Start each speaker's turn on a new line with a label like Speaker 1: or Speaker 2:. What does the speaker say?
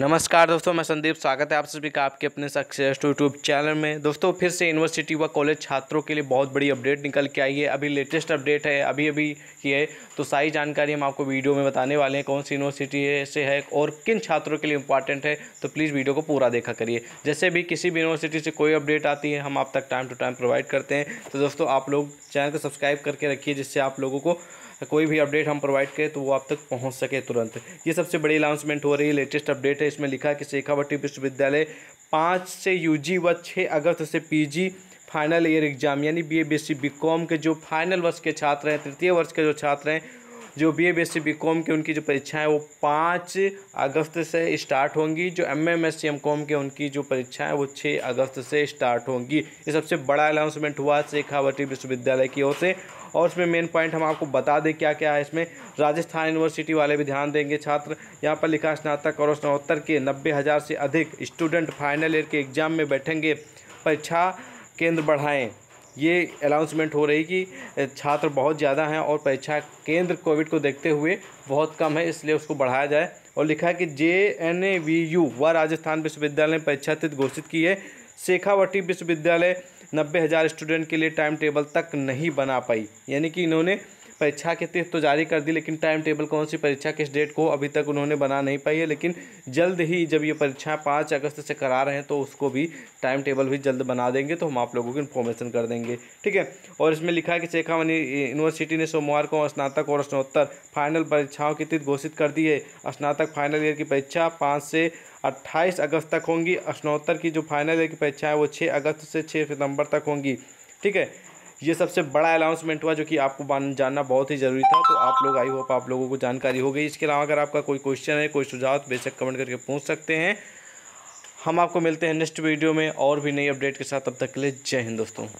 Speaker 1: नमस्कार दोस्तों मैं संदीप स्वागत है आप सभी का आपके अपने सक्सेस यूट्यूब चैनल में दोस्तों फिर से यूनिवर्सिटी व कॉलेज छात्रों के लिए बहुत बड़ी अपडेट निकल के आई है अभी लेटेस्ट अपडेट है अभी अभी की है तो सारी जानकारी हम आपको वीडियो में बताने वाले हैं कौन सी यूनिवर्सिटी है से है और किन छात्रों के लिए इंपॉर्टेंट है तो प्लीज़ वीडियो को पूरा देखा करिए जैसे भी किसी भी यूनिवर्सिटी से कोई अपडेट आती है हम आप तक टाइम टू टाइम प्रोवाइड करते हैं तो दोस्तों आप लोग चैनल को सब्सक्राइब करके रखिए जिससे आप लोगों को कोई भी अपडेट हम प्रोवाइड करें तो वो आप तक पहुँच सके तुरंत ये सबसे बड़ी अनाउंसमेंट हो रही है लेटेस्ट अपडेट है है इसमें लिखा है कि शेखावटी विश्वविद्यालय पाँच से यूजी व छः अगस्त से पीजी फाइनल ईयर एग्जाम यानी बी ए बी कॉम के जो फाइनल वर्ष के छात्र हैं तृतीय वर्ष के जो छात्र हैं जो B A B S C B com की उनकी जो परीक्षाएं वो पाँच अगस्त से स्टार्ट होंगी जो M M S C M com के उनकी जो परीक्षाएं वो छः अगस्त से स्टार्ट होंगी ये सबसे बड़ा अनाउंसमेंट हुआ शेखावटी विश्वविद्यालय की ओर से और उसमें मेन पॉइंट हम आपको बता दें क्या क्या है इसमें राजस्थान यूनिवर्सिटी वाले भी ध्यान देंगे छात्र यहाँ पर लिखा स्नातक और स्नातोत्तर के नब्बे हज़ार से अधिक स्टूडेंट फाइनल ईयर के एग्ज़ाम में बैठेंगे परीक्षा केंद्र बढ़ाएँ ये अनाउंसमेंट हो रही कि छात्र बहुत ज़्यादा हैं और परीक्षा केंद्र कोविड को देखते हुए बहुत कम है इसलिए उसको बढ़ाया जाए और लिखा है कि J N A V U व राजस्थान विश्वविद्यालय ने परीक्षा तिथि घोषित की है शेखावटी विश्वविद्यालय नब्बे हज़ार स्टूडेंट के लिए टाइम टेबल तक नहीं बना पाई यानी कि इन्होंने परीक्षा की तिथि तो जारी कर दी लेकिन टाइम टेबल कौन सी परीक्षा किस डेट को अभी तक उन्होंने बना नहीं पाई है लेकिन जल्द ही जब ये परीक्षा पाँच अगस्त से करा रहे हैं तो उसको भी टाइम टेबल भी जल्द बना देंगे तो हम आप लोगों को इन्फॉर्मेशन कर देंगे ठीक है और इसमें लिखा है कि शेखावनी यूनिवर्सिटी ने सोमवार को स्नातक और स्नोत्तर फाइनल परीक्षाओं की तिथि घोषित कर दी है स्नातक फाइनल ईयर की परीक्षा पाँच से अट्ठाईस अगस्त तक होंगी स्नोत्तर की जो फाइनल ईयर की परीक्षा है वो छः अगस्त से छः सितंबर तक होंगी ठीक है ये सबसे बड़ा अनाउंसमेंट हुआ जो कि आपको जानना बहुत ही ज़रूरी था तो आप लोग आई होप आप लोगों को जानकारी हो गई इसके अलावा अगर आपका कोई क्वेश्चन है कोई सुझाव तो बेशक कमेंट करके पूछ सकते हैं हम आपको मिलते हैं नेक्स्ट वीडियो में और भी नई अपडेट के साथ अब तक के लिए जय हिंद दोस्तों